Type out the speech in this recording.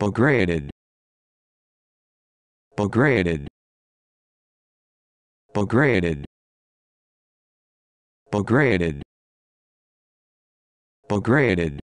Bograded. Bograded. Bograded. Bograded. Bograded.